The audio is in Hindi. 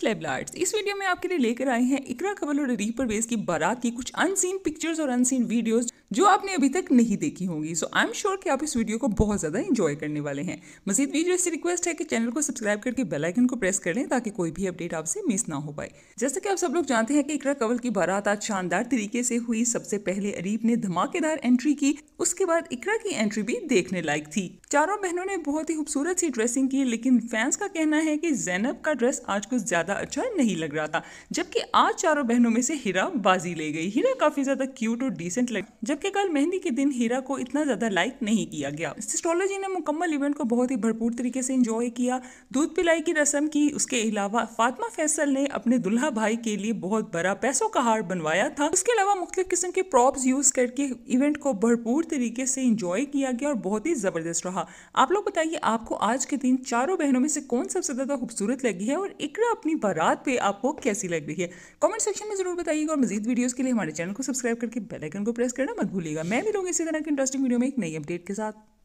स्लेब लाइट्स इस वीडियो में आपके लिए लेकर आए हैं इकरा कबल और रीपर बेस की बारात की कुछ अनसीन पिक्चर्स और अनसीन वीडियोस जो आपने अभी तक नहीं देखी होंगी सो आई एम श्योर कि आप इस वीडियो को बहुत ज़्यादा इंजॉय करने वाले हैं मजीद वीडियो से रिक्वेस्ट है कि चैनल को सब्सक्राइब करके बेलाइकन को प्रेस कर लें ताकि कोई भी अपडेट आपसे मिस ना हो पाए जैसा कि आप सब लोग जानते हैं कि इकरा कवल की बारात आज शानदार तरीके से हुई सबसे पहले अरीब ने धमाकेदार एंट्री की उसके बाद इकरा की एंट्री भी देखने लायक थी चारों बहनों ने बहुत ही खूबसूरत सी ड्रेसिंग की लेकिन फैंस का कहना है कि जैनब का ड्रेस आज कुछ ज़्यादा अच्छा नहीं लग रहा था जबकि आज चारों बहनों में से हीरा बाजी ले गई हीरा काफ़ी ज़्यादा क्यूट और डिसेंट लग जबकि कल मेहंदी के दिन हीरा को इतना ज़्यादा लाइक नहीं किया गया सिस्ट्रोलॉजी ने मुकम्मल इवेंट को बहुत ही भरपूर तरीके से इंजॉय किया दूध पिलाई की रस्म की उसके अलावा फातमा फैसल ने अपने दुल्हा भाई के लिए बहुत बड़ा पैसों का हार बनवाया था उसके अलावा मुख्तु किस्म के प्रॉप्स यूज़ करके इवेंट को भरपूर तरीके से इंजॉय किया गया और बहुत ही ज़बरदस्त रहा कहा आप लोग बताइए आपको आज के दिन चारों बहनों में से कौन सबसे ज़्यादा खूबसूरत लगी है और इकरा अपनी बारात पे आपको कैसी लग रही है कमेंट सेक्शन में ज़रूर बताइएगा और मजीद वीडियोस के लिए हमारे चैनल को सब्सक्राइब करके बेलाइकन को प्रेस करना मत भूलिएगा मैं लोग इसी तरह की इंटरेस्टिंग वीडियो में एक नई अपडेट के साथ